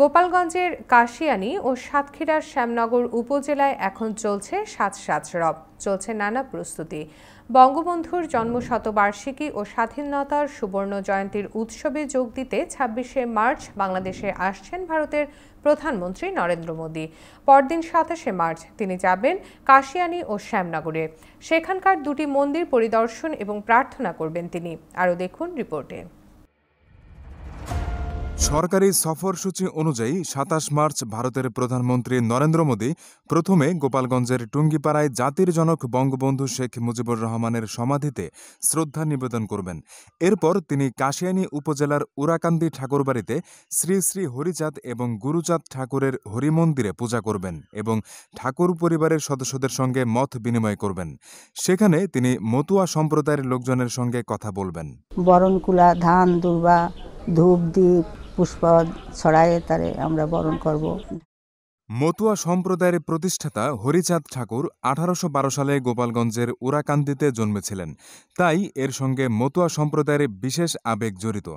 গোপালগঞ্জের কাশিয়ানি ও সাতক্ষীরার শ্যামনগর উপজেলায় এখন চলছে সাত সাত রব চলছে নানা প্রস্তুতি বঙ্গবন্ধুর জন্মশতবার্ষিকী ও স্বাধীনতার সুবর্ণ জয়ন্তীর উৎসবে যোগ দিতে ছাব্বিশে মার্চ বাংলাদেশে আসছেন ভারতের প্রধানমন্ত্রী নরেন্দ্র মোদী পরদিন সাতাশে মার্চ তিনি যাবেন কাশিয়ানি ও শ্যামনগরে সেখানকার দুটি মন্দির পরিদর্শন এবং প্রার্থনা করবেন তিনি আরও দেখুন রিপোর্টে সরকারি সফরসূচি অনুযায়ী সাতাশ মার্চ ভারতের প্রধানমন্ত্রী নরেন্দ্র মোদী প্রথমে গোপালগঞ্জের টুঙ্গিপাড়ায় জাতির জনক বঙ্গবন্ধু শেখ মুজিবুর রহমানের সমাধিতে শ্রদ্ধা নিবেদন করবেন এরপর তিনি কাশিয়ানী উপজেলার উরাকান্দি ঠাকুরবাড়িতে শ্রী শ্রী হরিচাঁদ এবং গুরুচাঁদ ঠাকুরের হরিমন্দিরে পূজা করবেন এবং ঠাকুর পরিবারের সদস্যদের সঙ্গে মত বিনিময় করবেন সেখানে তিনি মতুয়া সম্প্রদায়ের লোকজনের সঙ্গে কথা বলবেন বরণকুলা ধান দুর্বা ধূপ দ্বীপ পুষ্প ছড়ায় তারে আমরা বরণ করব। মতুয়া সম্প্রদায়ের প্রতিষ্ঠাতা হরিচাঁদ ঠাকুর আঠারোশো সালে গোপালগঞ্জের উরাকান্দিতে জন্মেছিলেন তাই এর সঙ্গে মতুয়া সম্প্রদায়ের বিশেষ আবেগ জড়িত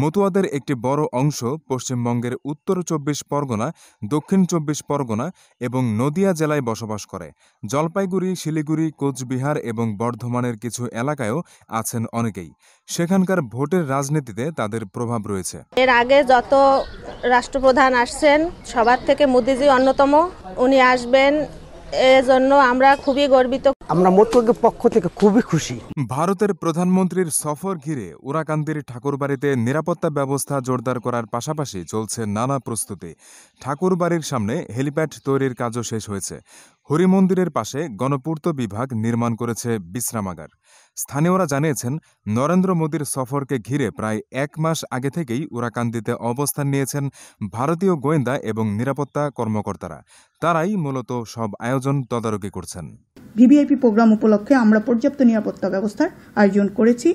মতুয়াদের একটি বড় অংশ পশ্চিমবঙ্গের উত্তর চব্বিশ পরগনা দক্ষিণ চব্বিশ পরগনা এবং নদিয়া জেলায় বসবাস করে জলপাইগুড়ি শিলিগুড়ি কোচবিহার এবং বর্ধমানের কিছু এলাকায়ও আছেন অনেকেই সেখানকার ভোটের রাজনীতিতে তাদের প্রভাব রয়েছে এর আগে যত রাষ্ট্রপ্রধান আসছেন সবার থেকে মোদিজি অন্যতম উনি আসবেন এজন্য আমরা খুবই গর্বিত আমরা মোদীর পক্ষ থেকে খুবই খুশি ভারতের প্রধানমন্ত্রীর সফর ঘিরে উরাকান্দির ঠাকুরবাড়িতে নিরাপত্তা ব্যবস্থা জোরদার করার পাশাপাশি চলছে নানা প্রস্তুতি ঠাকুরবাড়ির সামনে হেলিপ্যাড তৈরির কাজও শেষ হয়েছে হরিমন্দিরের পাশে গণপূর্ত বিভাগ নির্মাণ করেছে বিশ্রামাগার স্থানীয়রা জানিয়েছেন নরেন্দ্র মোদীর সফরকে ঘিরে প্রায় এক মাস আগে থেকেই উরাকান্দিতে অবস্থান নিয়েছেন ভারতীয় গোয়েন্দা এবং নিরাপত্তা কর্মকর্তারা তারাই মূলত সব আয়োজন তদারকি করছেন ভিভিআইপি প্রোগ্রাম উপলক্ষে আমরা পর্যাপ্ত নিরাপত্তা ব্যবস্থার আয়োজন করেছি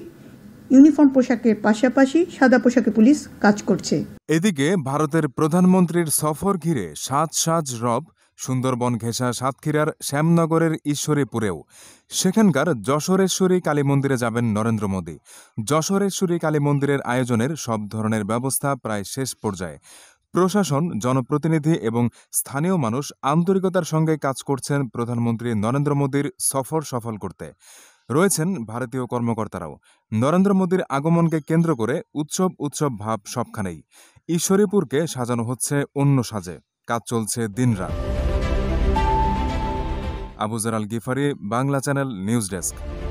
ইউনিফর্ম পোশাকের পাশাপাশি সাদা পোশাকে পুলিশ কাজ করছে এদিকে ভারতের প্রধানমন্ত্রীর সফর ঘিরে সাজ সাজ রব সুন্দরবন ঘেঁষা সাতক্ষীরার শ্যামনগরের ঈশ্বরীপুরেও সেখানকার যশোরেশ্বরী কালী মন্দিরে যাবেন নরেন্দ্র মোদী যশোরেশ্বরী কালী মন্দিরের আয়োজনের সব ধরনের ব্যবস্থা প্রায় শেষ পর্যায়ে প্রশাসন জনপ্রতিনিধি এবং স্থানীয় মানুষ আন্তরিকতার সঙ্গে কাজ করছেন প্রধানমন্ত্রী নরেন্দ্র মোদীর সফর সফল করতে রয়েছেন ভারতীয় কর্মকর্তারাও নরেন্দ্র মোদীর আগমনকে কেন্দ্র করে উৎসব উৎসব ভাব সবখানেই ঈশ্বরীপুরকে সাজানো হচ্ছে অন্য সাজে কাজ চলছে দিনরাত Abuzar Al Gifari Bangla channel news desk